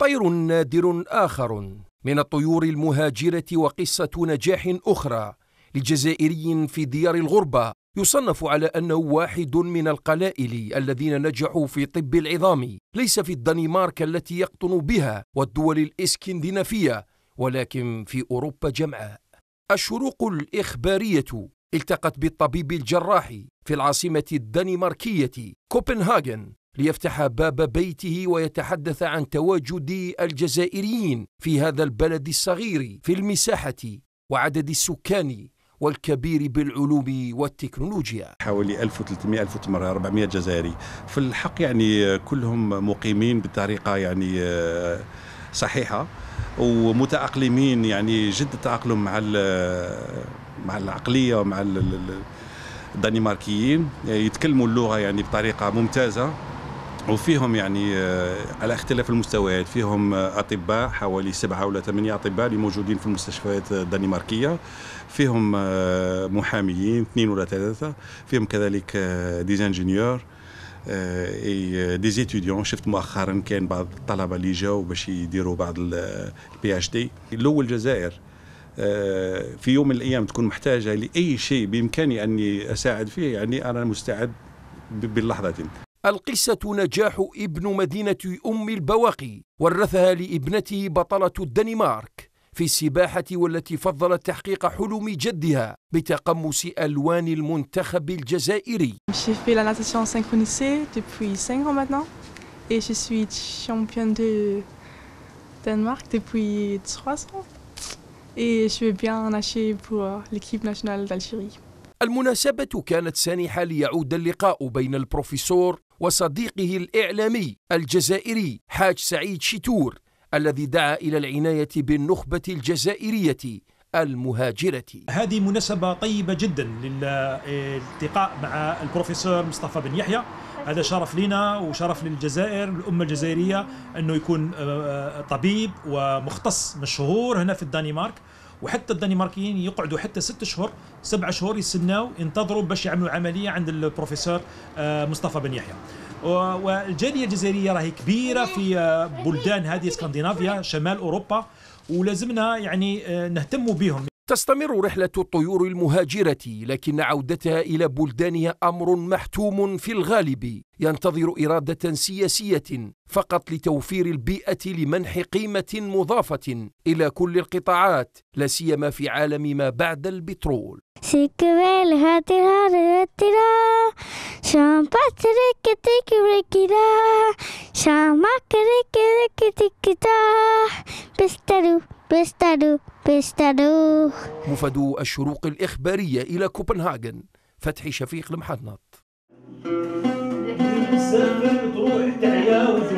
طير نادر آخر من الطيور المهاجرة وقصة نجاح أخرى لجزائري في ديار الغربة يصنف على أنه واحد من القلائل الذين نجحوا في طب العظام ليس في الدنمارك التي يقطن بها والدول الإسكندنافية ولكن في أوروبا جمعاء الشروق الإخبارية التقت بالطبيب الجراح في العاصمة الدنماركية كوبنهاجن ليفتح باب بيته ويتحدث عن تواجد الجزائريين في هذا البلد الصغير في المساحه وعدد السكان والكبير بالعلوم والتكنولوجيا حوالي 1300 1400 400 جزائري في الحق يعني كلهم مقيمين بطريقه يعني آه، صحيحه ومتاقلمين يعني جد تاقلم مع آه، مع العقليه ومع الدنماركيين يتكلموا اللغه يعني بطريقه ممتازه وفيهم يعني آه، على اختلاف المستويات فيهم آه، اطباء حوالي سبعه ولا ثمانيه اطباء اللي موجودين في المستشفيات الدنماركيه فيهم آه، محاميين اثنين ولا ثلاثه فيهم كذلك ديزانجينيور اي دي زيتيديون شفت مؤخرا كان بعض الطلبه اللي جاوا باش يديروا بعض البي اتش دي الاول الجزائر في يوم من الايام تكون محتاجه لاي شيء بامكاني اني اساعد فيه يعني انا مستعد باللحظه دي. القصة نجاح ابن مدينة أم البواقي ورثها لابنته بطلة الدنمارك في السباحة والتي فضلت تحقيق حلم جدها بتقمص ألوان المنتخب الجزائري. J'ai fait la natation synchronisée depuis 5 ans maintenant et je suis championne de Danemark depuis 3 ans et je vais bien nager pour euh, l'équipe nationale d'Algérie. المناسبة كانت سانحة ليعود اللقاء بين البروفيسور وصديقه الإعلامي الجزائري حاج سعيد شتور الذي دعا إلى العناية بالنخبة الجزائرية المهاجرة هذه مناسبة طيبة جدا للالتقاء مع البروفيسور مصطفى بن يحيى هذا شرف لنا وشرف للجزائر الأمة الجزائرية أنه يكون آه، آه، طبيب ومختص مشهور هنا في الدنمارك وحتى الدنماركيين يقعدوا حتى ست شهور سبع شهور يستناو ينتظروا باش يعملوا عمليه عند البروفيسور آه، مصطفى بن يحيى والجاليه الجزائريه راهي كبيره في آه، بلدان هذه اسكندنافيا شمال اوروبا ولازمنا يعني آه، نهتموا بهم تستمر رحلة الطيور المهاجرة لكن عودتها إلى بلدانها أمر محتوم في الغالب ينتظر إرادة سياسية فقط لتوفير البيئة لمنح قيمة مضافة إلى كل القطاعات لا سيما في عالم ما بعد البترول بسترو بسترو بيستدوخ مفدو الشروق الإخبارية إلى كوبنهاغن فتح شفيق المحنط سافر تروح تعيا وجوه